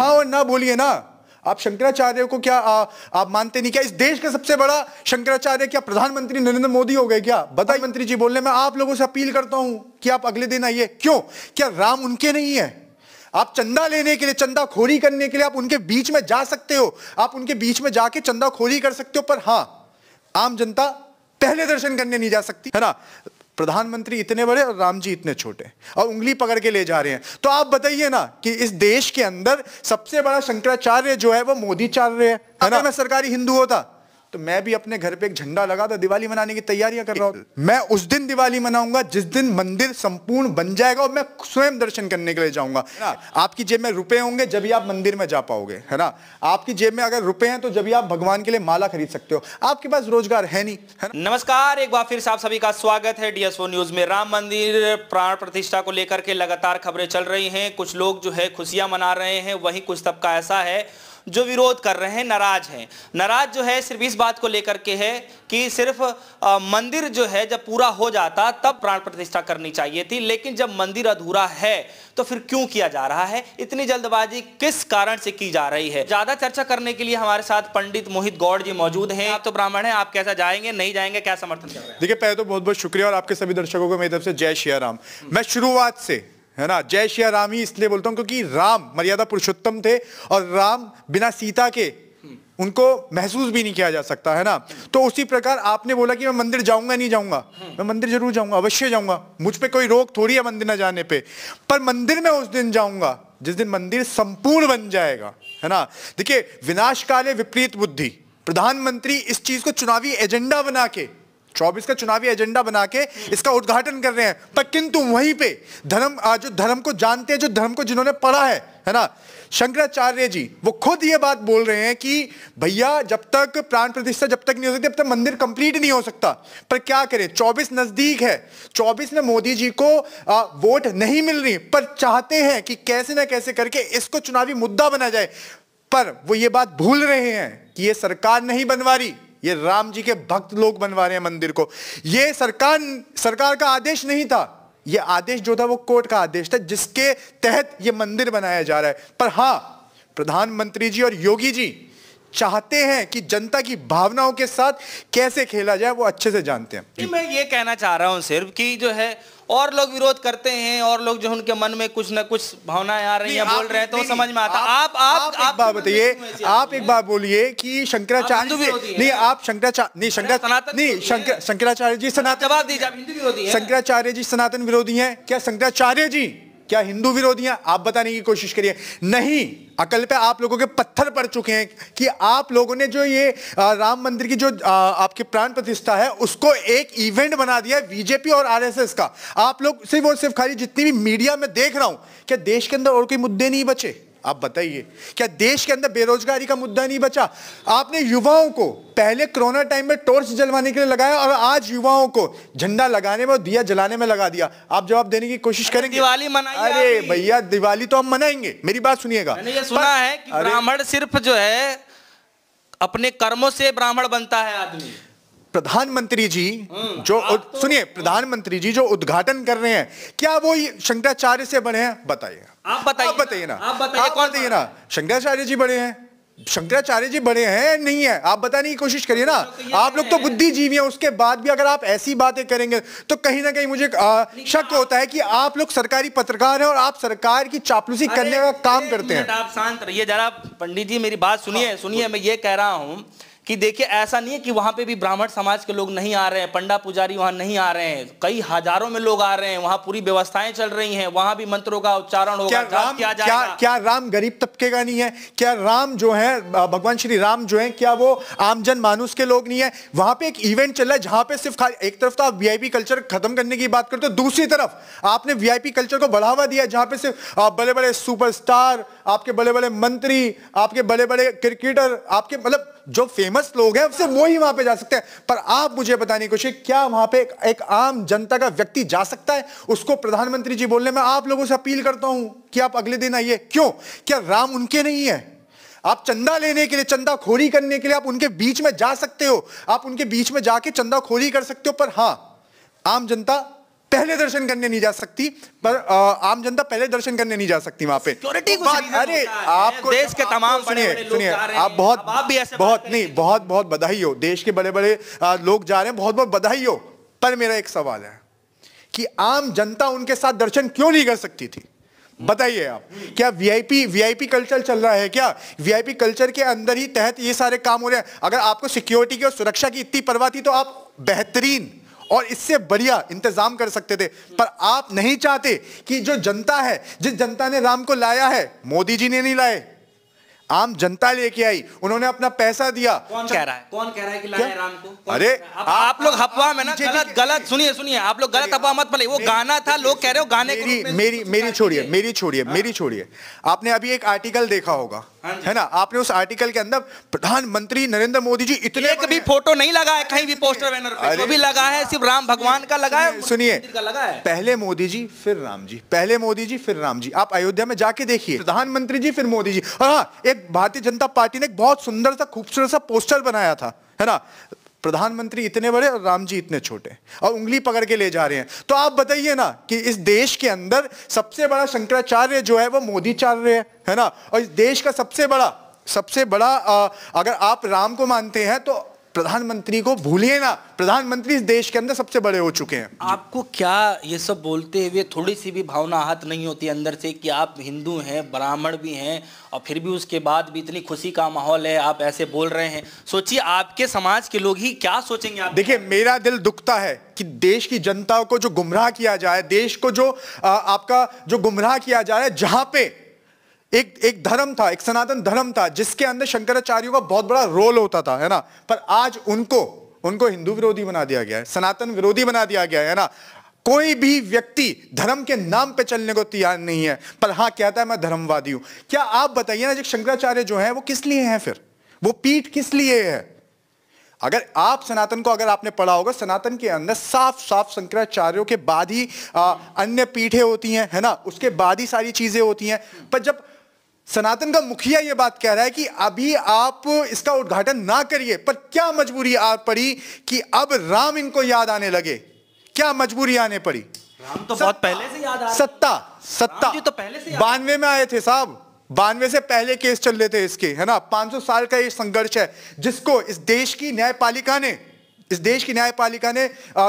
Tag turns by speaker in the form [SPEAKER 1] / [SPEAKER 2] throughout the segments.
[SPEAKER 1] हाँ और ना बोलिए ना आप शंकराचार्य को क्या आ, आप मानते नहीं क्या इस देश का सबसे बड़ा शंकराचार्य क्या प्रधानमंत्री नरेंद्र मोदी हो गए क्या बताइए मंत्री जी बोलने मैं आप लोगों से अपील करता हूं कि आप अगले दिन आइए क्यों क्या राम उनके नहीं है आप चंदा लेने के लिए चंदा खोरी करने के लिए आप उनके बीच में जा सकते हो आप उनके बीच में जाके चंदा खोरी कर सकते हो पर हां आम जनता पहले दर्शन करने नहीं जा सकती है ना प्रधानमंत्री इतने बड़े और राम जी इतने छोटे और उंगली पकड़ के ले जा रहे हैं तो आप बताइए ना कि इस देश के अंदर सबसे बड़ा शंकराचार्य जो है वो मोदी चार्य है ना मैं सरकारी हिंदू होता तो मैं भी अपने घर पे एक झंडा लगा था दिवाली मनाने की तैयारियां कर रहा हूं मैं उस दिन दिवाली मनाऊंगा जिस दिन मंदिर संपूर्ण बन जाएगा और मैं स्वयं दर्शन करने के लिए जाऊंगा आपकी जेब में रुपए होंगे जब आप मंदिर में जा पाओगे है ना आपकी जेब में अगर रुपए हैं तो जब आप भगवान के लिए माला खरीद सकते हो आपके पास रोजगार है नहीं
[SPEAKER 2] है ना? नमस्कार एक बार फिर आप सभी का स्वागत है डीएसओ न्यूज में राम मंदिर प्राण प्रतिष्ठा को लेकर के लगातार खबरें चल रही है कुछ लोग जो है खुशियां मना रहे हैं वही कुछ तबका ऐसा है जो विरोध कर रहे हैं नाराज हैं नाराज जो है सिर्फ इस बात को लेकर के है कि सिर्फ आ, मंदिर जो है जब पूरा हो जाता तब प्राण प्रतिष्ठा करनी चाहिए थी लेकिन जब मंदिर अधूरा है तो फिर क्यों किया जा रहा है इतनी जल्दबाजी किस कारण से की जा रही है ज्यादा चर्चा करने के लिए हमारे साथ पंडित मोहित गौड़ जी मौजूद हैं आप तो ब्राह्मण हैं आप कैसा जाएंगे नहीं जाएंगे क्या समर्थन
[SPEAKER 1] देखिए पहले तो बहुत बहुत शुक्रिया और आपके सभी दर्शकों को मेरी तरफ से जय श्री राम मैं शुरुआत से है ना जय श्री राम ही इसलिए बोलता हूँ क्योंकि राम मर्यादा पुरुषोत्तम थे और राम बिना सीता के उनको महसूस भी नहीं किया जा सकता है ना तो उसी प्रकार आपने बोला कि मैं मंदिर जाऊंगा नहीं जाऊंगा मैं मंदिर जरूर जाऊंगा अवश्य जाऊंगा मुझ पे कोई रोक थोड़ी है मंदिर न जाने पे पर मंदिर में उस दिन जाऊंगा जिस दिन मंदिर संपूर्ण बन जाएगा है ना देखिए विनाश काले विपरीत बुद्धि प्रधानमंत्री इस चीज को चुनावी एजेंडा बना के चौबीस का चुनावी एजेंडा बना के इसका उद्घाटन कर रहे हैं पर किंतु वहीं पे धर्म जो धर्म को जानते हैं जो धर्म को जिन्होंने पढ़ा है है ना शंकराचार्य जी वो खुद ये बात बोल रहे हैं कि भैया जब तक प्राण प्रतिष्ठा जब तक नहीं हो सकती तब तक मंदिर कंप्लीट नहीं हो सकता पर क्या करें 24 नजदीक है 24 में मोदी जी को आ, वोट नहीं मिल रही पर चाहते हैं कि कैसे ना कैसे करके इसको चुनावी मुद्दा बना जाए पर वो ये बात भूल रहे हैं कि ये सरकार नहीं बनवा रही ये राम जी के भक्त लोग बनवा रहे हैं मंदिर को ये सरकार सरकार का आदेश नहीं था ये आदेश जो था वो कोर्ट का आदेश था जिसके तहत ये मंदिर बनाया जा रहा है पर हां प्रधानमंत्री जी और योगी जी चाहते हैं कि जनता की भावनाओं के साथ कैसे खेला जाए वो अच्छे से जानते हैं
[SPEAKER 2] मैं ये कहना चाह रहा हूं सिर्फ कि जो है और लोग विरोध करते हैं और लोग जो उनके मन में कुछ ना कुछ भावनाएं आ रही हैं बोल रहे हैं तो समझ में आता
[SPEAKER 1] आप आप आप बात बताइए आप एक बात बोलिए कि शंकराचार्य नहीं आप शंकराचार्य नहीं शंकर नहीं शंकराचार्य जी सनातन जवाब दीजिए शंकराचार्य जी सनातन विरोधी हैं क्या शंकराचार्य जी क्या हिंदू विरोधी हैं आप बताने की कोशिश करिए नहीं अकल पे आप लोगों के पत्थर पड़ चुके हैं कि आप लोगों ने जो ये राम मंदिर की जो आपकी प्राण प्रतिष्ठा है उसको एक इवेंट बना दिया है बीजेपी और आरएसएस का आप लोग सिर्फ और सिर्फ खाली जितनी भी मीडिया में देख रहा हूं क्या देश के अंदर और कोई मुद्दे नहीं बचे आप बताइए क्या देश के अंदर बेरोजगारी का मुद्दा नहीं बचा आपने युवाओं को पहले कोरोना टाइम में टॉर्च जलवाने के लिए लगाया और आज युवाओं को झंडा लगाने में और दिया जलाने में लगा दिया आप जवाब देने की कोशिश करेंगे दिवाली अरे भैया दिवाली तो हम मनाएंगे मेरी बात सुनिएगा सुना है ब्राह्मण
[SPEAKER 2] सिर्फ जो है अपने कर्मों से ब्राह्मण बनता है आदमी
[SPEAKER 1] प्रधानमंत्री जी हम्म। जो तो- सुनिए प्रधानमंत्री जी जो उद्घाटन कर रहे हैं क्या वो शंकराचार्य से बने हैं बताइए आप बताइए बताइए ना आप बताइए बताइए ना शंकराचार्य जी बड़े हैं शंकराचार्य जी बड़े हैं नहीं है आप बताने की कोशिश करिए ना तो आप लोग तो बुद्धिजीवी हैं उसके बाद भी अगर आप ऐसी बातें करेंगे तो कहीं ना कहीं मुझे आ, शक होता है कि आप लोग सरकारी पत्रकार हैं और आप सरकार की चापलूसी करने का काम करते हैं
[SPEAKER 2] आप शांत रहिए जरा पंडित जी मेरी बात सुनिए हाँ। सुनिए मैं ये कह रहा हूँ कि देखिए ऐसा नहीं है कि वहां पे भी ब्राह्मण समाज के लोग नहीं आ रहे हैं पंडा पुजारी वहां नहीं आ रहे हैं कई हजारों में लोग आ रहे हैं वहां पूरी व्यवस्थाएं चल रही हैं वहां भी मंत्रों का उच्चारण होगा क्या राम क्या,
[SPEAKER 1] क्या राम गरीब तबके का नहीं है क्या राम जो है भगवान श्री राम जो है क्या वो आमजन मानुस के लोग नहीं है वहां पे एक इवेंट चल रहा है जहां पे सिर्फ एक तरफ तो आप वीआईपी कल्चर खत्म करने की बात करते हो दूसरी तरफ आपने वी कल्चर को बढ़ावा दिया जहां पे सिर्फ बड़े बड़े सुपर आपके बड़े बड़े मंत्री आपके बड़े बड़े क्रिकेटर आपके मतलब जो फेमस लोग हैं सिर्फ वो ही वहां पे जा सकते हैं पर आप मुझे बताने की कोशिश क्या वहां पे एक, एक आम जनता का व्यक्ति जा सकता है उसको प्रधानमंत्री जी बोलने में आप लोगों से अपील करता हूं कि आप अगले दिन आइए क्यों क्या राम उनके नहीं है आप चंदा लेने के लिए चंदा खोरी करने के लिए आप उनके बीच में जा सकते हो आप उनके बीच में जाके चंदा खोरी कर सकते हो पर हां आम जनता पहले दर्शन करने नहीं जा सकती पर आ, आम जनता पहले दर्शन करने नहीं जा सकती वहां पे सिक्योरिटी तो अरे आपको देश के तमाम सुनिए सुनिए आप बहुत आप भी ऐसे बहुत नहीं बहुत बहुत बधाई हो देश के बड़े बड़े लोग जा रहे हैं बहुत बहुत बधाई हो पर मेरा एक सवाल है कि आम जनता उनके साथ दर्शन क्यों नहीं कर सकती थी बताइए आप क्या वीआईपी वीआईपी कल्चर चल रहा है क्या वीआईपी कल्चर के अंदर ही तहत ये सारे काम हो रहे हैं अगर आपको सिक्योरिटी की और सुरक्षा की इतनी परवाह थी तो आप बेहतरीन और इससे बढ़िया इंतजाम कर सकते थे पर आप नहीं चाहते कि जो जनता है जिस जनता ने राम को लाया है मोदी जी ने नहीं लाए आम जनता लेके आई उन्होंने अपना पैसा दिया कौन कह रहा है
[SPEAKER 2] कौन कह रहा है कि लाए राम को अरे आप, आप लोग हफवा में ना गलत गलत सुनिए सुनिए आप लोग गलत हपवा मत पले वो गाना था लोग कह रहे हो गाने
[SPEAKER 1] मेरी मेरी मेरी छोड़िए मेरी हाँ। छोड़िए मेरी छोड़िए आपने अभी एक आर्टिकल देखा होगा हाँ है ना आपने उस आर्टिकल के अंदर प्रधानमंत्री नरेंद्र मोदी जी इतने एक भी फोटो नहीं लगा है कहीं भी पोस्टर बैनर पे जो भी लगा है सिर्फ राम भगवान का लगा है सुनिए पहले मोदी जी फिर राम जी पहले मोदी जी फिर राम जी आप अयोध्या में जाके देखिए प्रधानमंत्री जी फिर मोदी जी और हाँ एक भारतीय जनता पार्टी ने एक बहुत सुंदर सा खूबसूरत सा पोस्टर बनाया था है ना प्रधानमंत्री इतने बड़े और राम जी इतने छोटे और उंगली पकड़ के ले जा रहे हैं तो आप बताइए ना कि इस देश के अंदर सबसे बड़ा शंकराचार्य जो है वो मोदी है है ना और इस देश का सबसे बड़ा सबसे बड़ा अगर आप राम को मानते हैं तो प्रधानमंत्री को भूलिए ना प्रधानमंत्री इस देश के अंदर सबसे बड़े हो चुके हैं
[SPEAKER 2] आपको क्या ये सब बोलते हुए थोड़ी सी भी भावना आहत नहीं होती अंदर से कि आप हिंदू हैं ब्राह्मण भी हैं और फिर भी उसके बाद भी इतनी खुशी का माहौल है आप ऐसे बोल रहे हैं सोचिए आपके समाज के लोग ही क्या सोचेंगे
[SPEAKER 1] आप देखिए मेरा दिल दुखता है कि देश की जनता को जो गुमराह किया जाए देश को जो आ, आपका जो गुमराह किया जा रहा है जहां पे एक एक धर्म था एक सनातन धर्म था जिसके अंदर शंकराचार्यों का बहुत बड़ा रोल होता था है ना पर आज उनको उनको हिंदू विरोधी बना दिया गया है सनातन विरोधी बना दिया गया है ना कोई भी व्यक्ति धर्म के नाम पे चलने को तैयार नहीं है पर हाँ कहता है मैं धर्मवादी हूं क्या आप बताइए ना जो शंकराचार्य जो है वो किस लिए है फिर वो पीठ किस लिए है अगर आप सनातन को अगर आपने पढ़ा होगा सनातन के अंदर साफ साफ शंकराचार्यों के बाद ही अन्य पीठे होती हैं है ना उसके बाद ही सारी चीजें होती हैं पर जब सनातन का मुखिया ये बात कह रहा है कि अभी आप इसका उद्घाटन ना करिए पर क्या मजबूरी आ पड़ी कि अब राम इनको याद आने लगे क्या मजबूरी आने पड़ी राम तो बहुत पहले से याद आ सत्ता सत्ता तो पहले से बानवे में आए थे साहब बानवे से पहले केस चल रहे थे इसके है ना 500 साल का ये संघर्ष है जिसको इस देश की न्यायपालिका ने इस देश की न्यायपालिका ने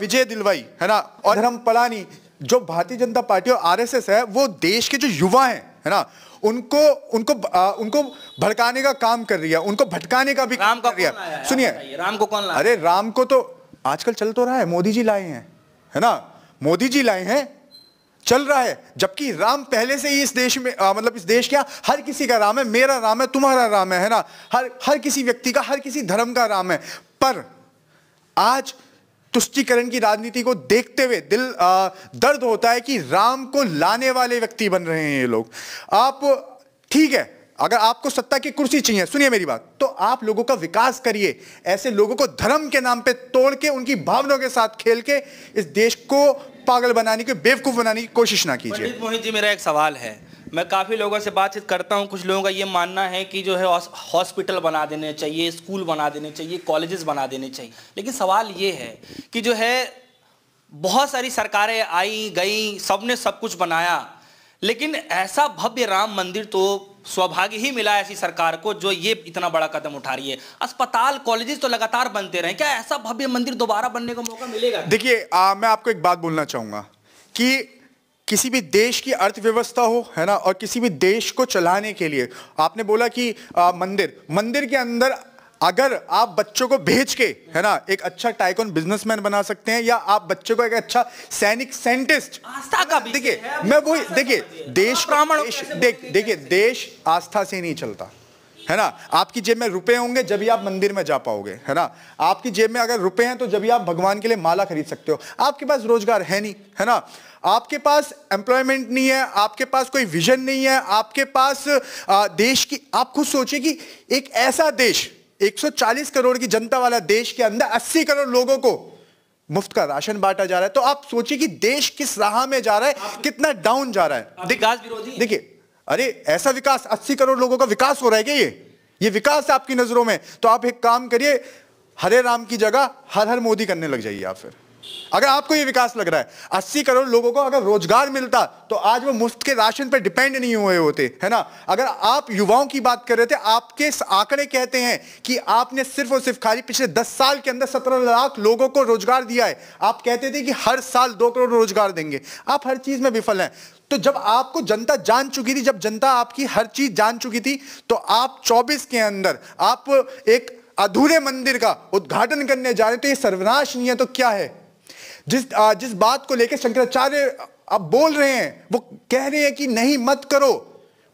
[SPEAKER 1] विजय दिलवाई है ना और हम पलानी जो भारतीय जनता पार्टी और आरएसएस है वो देश के जो युवा हैं है ना उनको उनको आ, उनको भड़काने का काम कर रही है उनको भटकाने का भी काम कर रही है सुनिए राम को कौन अरे राम को तो आजकल चल तो रहा है मोदी जी लाए हैं है ना मोदी जी लाए हैं चल रहा है जबकि राम पहले से ही इस देश में आ, मतलब इस देश का हर किसी का राम है मेरा राम है तुम्हारा राम है है ना हर हर किसी व्यक्ति का हर किसी धर्म का राम है पर आज तुष्टीकरण की राजनीति को देखते हुए दिल आ, दर्द होता है कि राम को लाने वाले व्यक्ति बन रहे हैं ये लोग आप ठीक है अगर आपको सत्ता की कुर्सी चाहिए सुनिए मेरी बात तो आप लोगों का विकास करिए ऐसे लोगों को धर्म के नाम पे तोड़ के उनकी भावनाओं के साथ खेल के इस देश को पागल बनाने की बेवकूफ बनाने की कोशिश ना कीजिए
[SPEAKER 2] मोहित जी मेरा एक सवाल है मैं काफ़ी लोगों से बातचीत करता हूँ कुछ लोगों का ये मानना है कि जो है हॉस्पिटल बना देने चाहिए स्कूल बना देने चाहिए कॉलेजेस बना देने चाहिए लेकिन सवाल ये है कि जो है बहुत सारी सरकारें आई गई सब ने सब कुछ बनाया लेकिन ऐसा भव्य राम मंदिर तो सौभाग्य ही मिला ऐसी सरकार को जो ये इतना बड़ा कदम उठा रही है अस्पताल कॉलेजेस तो लगातार बनते रहे क्या ऐसा भव्य मंदिर दोबारा बनने का मौका मिलेगा
[SPEAKER 1] देखिए मैं आपको एक बात बोलना चाहूँगा कि किसी भी देश की अर्थव्यवस्था हो है ना और किसी भी देश को चलाने के लिए आपने बोला कि आ, मंदिर मंदिर के अंदर अगर आप बच्चों को भेज के है ना एक अच्छा टाइकोन बिजनेसमैन बना सकते हैं या आप बच्चों को एक अच्छा सैनिक साइंटिस्ट आस्था का देखिए मैं वही देखिए देश ब्राह्मण देख देखिए देश आस्था से नहीं चलता है ना आपकी जेब में रुपए होंगे जब भी आप मंदिर में जा पाओगे है ना आपकी जेब में अगर रुपए हैं तो जब आप भगवान के लिए माला खरीद सकते हो आपके पास रोजगार है नहीं है ना आपके पास एम्प्लॉयमेंट नहीं है आपके पास कोई विजन नहीं है आपके पास देश की आप खुद सोचिए कि एक ऐसा देश 140 करोड़ की जनता वाला देश के अंदर 80 करोड़ लोगों को मुफ्त का राशन बांटा जा रहा है तो आप सोचिए कि देश किस राह में जा रहा है कितना डाउन जा रहा है विकास विरोधी देखिए अरे ऐसा विकास 80 करोड़ लोगों का विकास हो रहा है क्या ये ये विकास है आपकी नजरों में तो आप एक काम करिए हरे राम की जगह हर हर मोदी करने लग जाइए आप फिर अगर आपको ये विकास लग रहा है अस्सी करोड़ लोगों को अगर रोजगार मिलता तो आज वो मुफ्त के राशन पर डिपेंड नहीं हुए होते है ना अगर आप युवाओं की बात कर रहे थे आपके आंकड़े कहते हैं कि आपने सिर्फ और सिर्फ खाली पिछले दस साल के अंदर सत्रह लाख लोगों को रोजगार दिया है आप कहते थे कि हर साल दो करोड़ रोजगार देंगे आप हर चीज में विफल हैं तो जब आपको जनता जान चुकी थी जब जनता आपकी हर चीज जान चुकी थी तो आप चौबीस के अंदर आप एक अधूरे मंदिर का उद्घाटन करने जा रहे तो ये सर्वनाश नहीं है तो क्या है जिस आ, जिस बात को लेकर शंकराचार्य आप बोल रहे हैं वो कह रहे हैं कि नहीं मत करो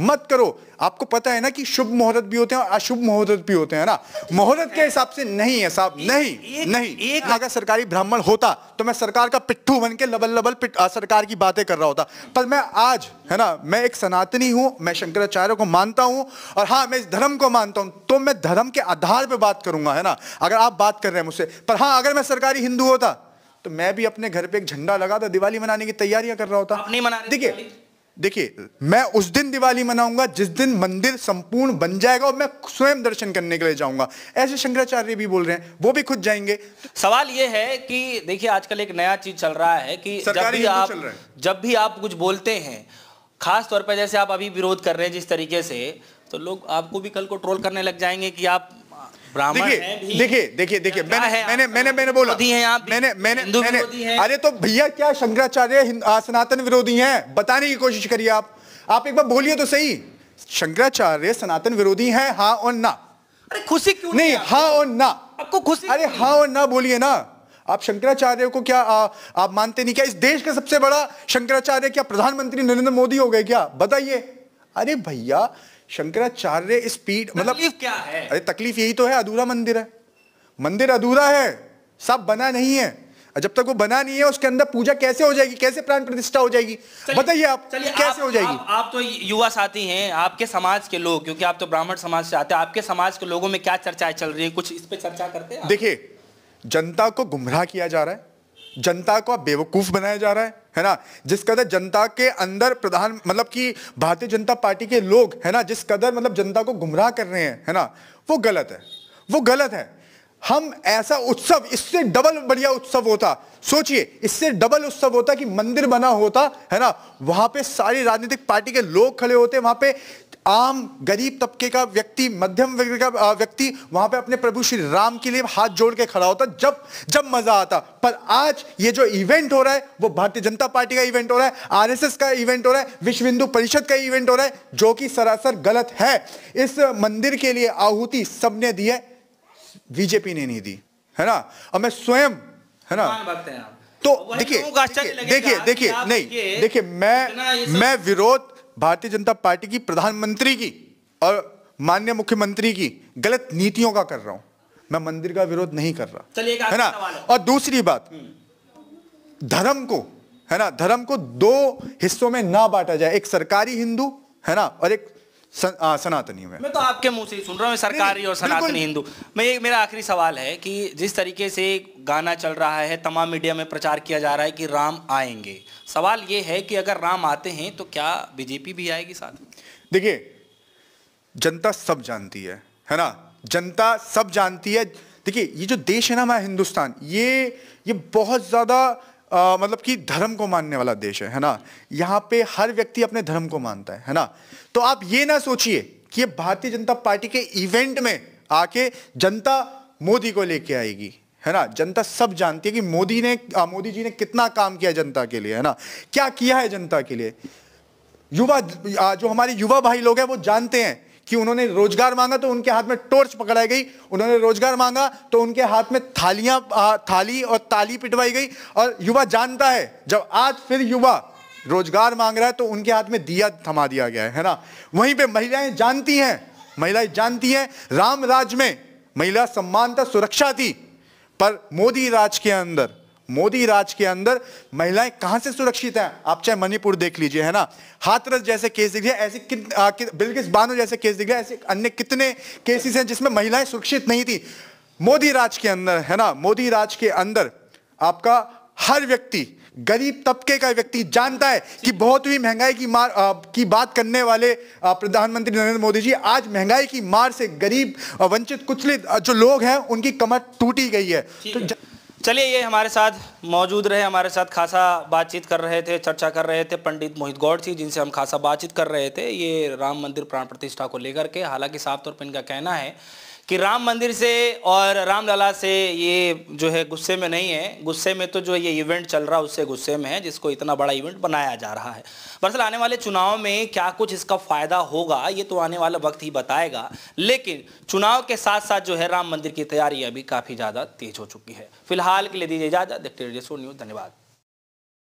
[SPEAKER 1] मत करो आपको पता है ना कि शुभ मुहूर्त भी होते हैं और अशुभ मुहूर्त भी होते हैं ना मुहूर्त के हिसाब से नहीं है साहब नहीं एक, नहीं एक अगर सरकारी ब्राह्मण होता तो मैं सरकार का पिट्ठू बन के लबल लबल आ, सरकार की बातें कर रहा होता पर मैं आज है ना मैं एक सनातनी हूं मैं शंकराचार्य को मानता हूँ और हाँ मैं इस धर्म को मानता हूँ तो मैं धर्म के आधार पर बात करूंगा है ना अगर आप बात कर रहे हैं मुझसे पर हाँ अगर मैं सरकारी हिंदू होता तो मैं भी अपने घर पे एक झंडा लगा था दिवाली मनाने की तैयारियां कर रहा होता नहीं मना देखिए देखिए मैं उस दिन दिवाली मनाऊंगा जिस दिन मंदिर संपूर्ण बन जाएगा और मैं स्वयं दर्शन करने के लिए जाऊंगा ऐसे शंकराचार्य भी बोल रहे हैं वो भी खुद जाएंगे
[SPEAKER 2] सवाल ये है कि देखिए आजकल एक नया चीज चल रहा है कि जब भी आप जब भी आप कुछ बोलते हैं खास तौर पर जैसे आप अभी विरोध कर रहे हैं जिस तरीके से तो लोग आपको भी कल को ट्रोल करने लग जाएंगे कि आप देखिए देखिए देखिए देखिए मैंने मैंने
[SPEAKER 1] मैंने मैंने बोला आप मैंने मैंने मैंने अरे तो भैया क्या शंकराचार्य सनातन विरोधी हैं बताने की कोशिश करिए आप आप एक बार बोलिए तो सही शंकराचार्य सनातन विरोधी हैं हाँ और ना अरे खुशी क्यों नहीं, नहीं हाँ और ना आपको खुशी अरे हाँ और ना बोलिए ना आप शंकराचार्य को क्या आ, आप मानते नहीं क्या इस देश का सबसे बड़ा शंकराचार्य क्या प्रधानमंत्री नरेंद्र मोदी हो गए क्या बताइए अरे भैया शंकराचार्य स्पीड मतलब क्या है अरे तकलीफ यही तो है अधूरा मंदिर है मंदिर अधूरा है सब बना नहीं है जब तक वो बना नहीं है उसके अंदर पूजा कैसे हो जाएगी कैसे प्राण प्रतिष्ठा हो जाएगी बताइए आप कैसे आप, हो जाएगी आप,
[SPEAKER 2] आप तो युवा साथी हैं आपके समाज के लोग क्योंकि आप तो ब्राह्मण समाज से आते हैं आपके समाज के लोगों में क्या चर्चाएं चल रही है कुछ इस पे चर्चा करते हैं
[SPEAKER 1] देखिए जनता को गुमराह किया जा रहा है जनता को बेवकूफ़ बनाया जा रहा है है ना जिस कदर जनता के अंदर प्रधान मतलब कि भारतीय जनता पार्टी के लोग है ना जिस कदर मतलब जनता को गुमराह कर रहे हैं है ना वो गलत है वो गलत है हम ऐसा उत्सव इससे डबल बढ़िया उत्सव होता सोचिए इससे डबल उत्सव होता कि मंदिर बना होता है ना वहां पे सारी राजनीतिक पार्टी के लोग खड़े होते वहां पे आम गरीब तबके का व्यक्ति मध्यम वर्ग का व्यक्ति वहां पे अपने प्रभु श्री राम के लिए हाथ जोड़ के खड़ा होता जब जब मजा आता पर आज ये जो इवेंट हो रहा है वो भारतीय जनता पार्टी का इवेंट हो रहा है आरएसएस का इवेंट हो रहा है विश्व हिंदू परिषद का इवेंट हो रहा है जो कि सरासर गलत है इस मंदिर के लिए आहुति सबने दी है बीजेपी ने नहीं दी है ना और मैं स्वयं है ना तो देखिए देखिए देखिए नहीं देखिए मैं मैं विरोध भारतीय जनता पार्टी की प्रधानमंत्री की और माननीय मुख्यमंत्री की गलत नीतियों का कर रहा हूं मैं मंदिर का विरोध नहीं कर रहा है ना और दूसरी बात धर्म को है ना धर्म को दो हिस्सों में ना बांटा जाए एक सरकारी हिंदू है ना और एक सन, आ, हाँ, सनातनी में
[SPEAKER 2] मैं तो आपके मुंह से ही सुन रहा हूँ सरकारी और सनातनी हिंदू मैं एक मेरा आखिरी सवाल है कि जिस तरीके से गाना चल रहा है तमाम मीडिया में प्रचार किया जा रहा है कि राम आएंगे सवाल ये है कि अगर राम आते हैं तो क्या बीजेपी भी आएगी साथ
[SPEAKER 1] देखिए जनता सब जानती है है ना जनता सब जानती है देखिए ये जो देश है ना हमारा हिंदुस्तान ये ये बहुत ज़्यादा आ, मतलब कि धर्म को मानने वाला देश है है ना यहाँ पे हर व्यक्ति अपने धर्म को मानता है है ना तो आप ये ना सोचिए कि भारतीय जनता पार्टी के इवेंट में आके जनता मोदी को लेके आएगी है ना जनता सब जानती है कि मोदी ने मोदी जी ने कितना काम किया जनता के लिए है ना क्या किया है जनता के लिए युवा जो हमारे युवा भाई लोग हैं वो जानते हैं कि उन्होंने रोजगार मांगा तो उनके हाथ में टोर्च पकड़ाई गई उन्होंने रोजगार मांगा तो उनके हाथ में थालियां थाली और ताली पिटवाई गई और युवा जानता है जब आज फिर युवा रोजगार मांग रहा है तो उनके हाथ में दिया थमा दिया गया है ना वहीं पर महिलाएं जानती हैं महिलाएं जानती हैं राम राज में महिला सम्मान था सुरक्षा थी पर मोदी राज के अंदर मोदी राज के अंदर महिलाएं कहां से सुरक्षित हैं आप चाहे मणिपुर देख लीजिए है ना हाथरस जैसे केस दिख रहा ऐसे कि, बिल्किस बानो जैसे केस दिख रहा ऐसे अन्य कितने केसेस हैं जिसमें महिलाएं सुरक्षित नहीं थी मोदी राज के अंदर है ना मोदी राज के अंदर आपका हर व्यक्ति गरीब तबके का व्यक्ति जानता है कि बहुत ही महंगाई की मार आ, की बात करने वाले प्रधानमंत्री नरेंद्र मोदी जी आज महंगाई की मार से गरीब वंचित कुचलित जो लोग हैं उनकी कमर टूटी गई है तो
[SPEAKER 2] चलिए ये हमारे साथ मौजूद रहे हमारे साथ खासा बातचीत कर रहे थे चर्चा कर रहे थे पंडित मोहित गौड़ जी जिनसे हम खासा बातचीत कर रहे थे ये राम मंदिर प्राण प्रतिष्ठा को लेकर के हालांकि साफ तौर पर इनका कहना है कि राम मंदिर से और रामलला से ये जो है गुस्से में नहीं है गुस्से में तो जो ये इवेंट चल रहा है उससे गुस्से में है जिसको इतना बड़ा इवेंट बनाया जा रहा है दरअसल आने वाले चुनाव में क्या कुछ इसका फ़ायदा होगा ये तो आने वाला वक्त ही बताएगा लेकिन चुनाव के साथ साथ जो है राम मंदिर की तैयारी अभी काफ़ी ज़्यादा तेज हो चुकी है फिलहाल के लिए दीजिए इजाज़त देखते रहिए सो न्यूज़ धन्यवाद